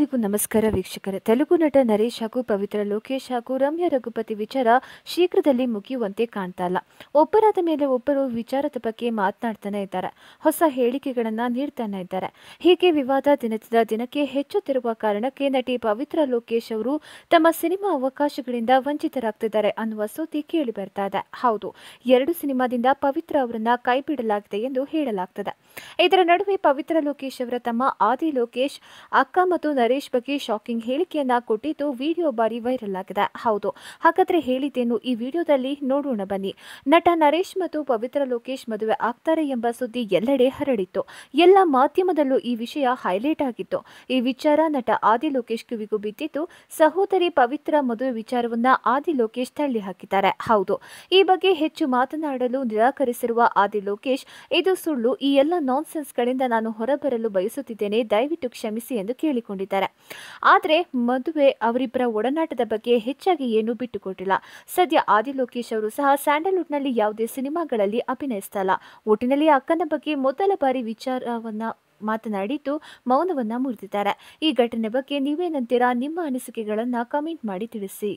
ಎಲ್ಲರಿಗೂ ನಮಸ್ಕಾರ ವೀಕ್ಷಕರೇ ತೆಲುಗು ನಟ ನರೇಶ್ ಹಾಗೂ ಪವಿತ್ರ ಲೋಕೇಶ್ ಹಾಗೂ ರಮ್ಯಾ ರಘುಪತಿ ವಿಚಾರ ಶೀಘ್ರದಲ್ಲಿ ಮುಗಿಯುವಂತೆ ಕಾಣ್ತಾ ಇಲ್ಲ ಒಬ್ಬರಾದ ಮೇಲೆ ಒಬ್ಬರು ವಿಚಾರದ ಬಗ್ಗೆ ಮಾತನಾಡ್ತಾನೆ ಇದ್ದಾರೆ ಹೊಸ ಹೇಳಿಕೆಗಳನ್ನು ನೀಡ್ತಾನೆ ಇದ್ದಾರೆ ಹೀಗೆ ವಿವಾದ ದಿನದಿಂದ ದಿನಕ್ಕೆ ಹೆಚ್ಚುತ್ತಿರುವ ಕಾರಣಕ್ಕೆ ನಟಿ ಪವಿತ್ರ ಲೋಕೇಶ್ ಅವರು ತಮ್ಮ ಸಿನಿಮಾ ಅವಕಾಶಗಳಿಂದ ವಂಚಿತರಾಗ್ತಿದ್ದಾರೆ ಅನ್ನುವ ಸುದ್ದಿ ಕೇಳಿ ಬರ್ತಾ ಇದೆ ಹೌದು ಎರಡು ಸಿನಿಮಾದಿಂದ ಪವಿತ್ರ ಅವರನ್ನ ಕೈಬಿಡಲಾಗಿದೆ ಎಂದು ಹೇಳಲಾಗ್ತದೆ ಇದರ ನಡುವೆ ಪವಿತ್ರ ಲೋಕೇಶ್ ಅವರ ತಮ್ಮ ಆದಿ ಲೋಕೇಶ್ ಅಕ್ಕ ಮತ್ತು ನರೇಶ್ ಬಗ್ಗೆ ಶಾಕಿಂಗ್ ಹೇಳಿಕೆಯನ್ನ ಕೊಟ್ಟಿದ್ದು ವಿಡಿಯೋ ಬಾರಿ ವೈರಲ್ ಆಗಿದೆ ಹೌದು ಹಾಗಾದ್ರೆ ಹೇಳಿದ್ದೇನು ಈ ವಿಡಿಯೋದಲ್ಲಿ ನೋಡೋಣ ಬನ್ನಿ ನಟ ನರೇಶ್ ಮತ್ತು ಪವಿತ್ರ ಲೋಕೇಶ್ ಮದುವೆ ಆಗ್ತಾರೆ ಎಂಬ ಸುದ್ದಿ ಎಲ್ಲೆಡೆ ಹರಡಿತ್ತು ಎಲ್ಲ ಮಾಧ್ಯಮದಲ್ಲೂ ಈ ವಿಷಯ ಹೈಲೈಟ್ ಆಗಿತ್ತು ಈ ವಿಚಾರ ನಟ ಆದಿ ಲೋಕೇಶ್ ಕಿವಿಗೂ ಬಿದ್ದಿದ್ದು ಸಹೋದರಿ ಪವಿತ್ರ ಮದುವೆ ವಿಚಾರವನ್ನ ಆದಿ ಲೋಕೇಶ್ ತಳ್ಳಿ ಹಾಕಿದ್ದಾರೆ ಹೌದು ಈ ಬಗ್ಗೆ ಹೆಚ್ಚು ಮಾತನಾಡಲು ನಿರಾಕರಿಸಿರುವ ಆದಿ ಲೋಕೇಶ್ ಇದು ಸುಳ್ಳು ಈ ಎಲ್ಲ ನಾನ್ಸೆನ್ಸ್ಗಳಿಂದ ನಾನು ಹೊರಬರಲು ಬಯಸುತ್ತಿದ್ದೇನೆ ದಯವಿಟ್ಟು ಕ್ಷಮಿಸಿ ಎಂದು ಕೇಳಿಕೊಂಡಿದ್ದಾರೆ ಹೇಳಿದ್ದಾರೆ ಆದರೆ ಮದುವೆ ಅವರಿಬ್ಬರ ಒಡನಾಟದ ಬಗ್ಗೆ ಹೆಚ್ಚಾಗಿ ಏನೂ ಬಿಟ್ಟುಕೊಟ್ಟಿಲ್ಲ ಸದ್ಯ ಆದಿಲೋಕೇಶ್ ಅವರು ಸಹ ಸ್ಯಾಂಡಲ್ವುಡ್ನಲ್ಲಿ ಯಾವುದೇ ಸಿನಿಮಾಗಳಲ್ಲಿ ಅಭಿನಯಿಸ್ತಲ್ಲ ಒಟ್ಟಿನಲ್ಲಿ ಅಕ್ಕನ ಬಗ್ಗೆ ಮೊದಲ ಬಾರಿ ವಿಚಾರವನ್ನ ಮಾತನಾಡಿದ್ದು ಮೌನವನ್ನ ಮುರಿದಿದ್ದಾರೆ ಈ ಘಟನೆ ಬಗ್ಗೆ ನೀವೇನಂತೀರಾ ನಿಮ್ಮ ಅನಿಸಿಕೆಗಳನ್ನು ಕಮೆಂಟ್ ಮಾಡಿ ತಿಳಿಸಿ